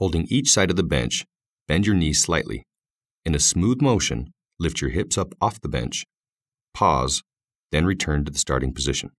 Holding each side of the bench, bend your knees slightly. In a smooth motion, lift your hips up off the bench, pause, then return to the starting position.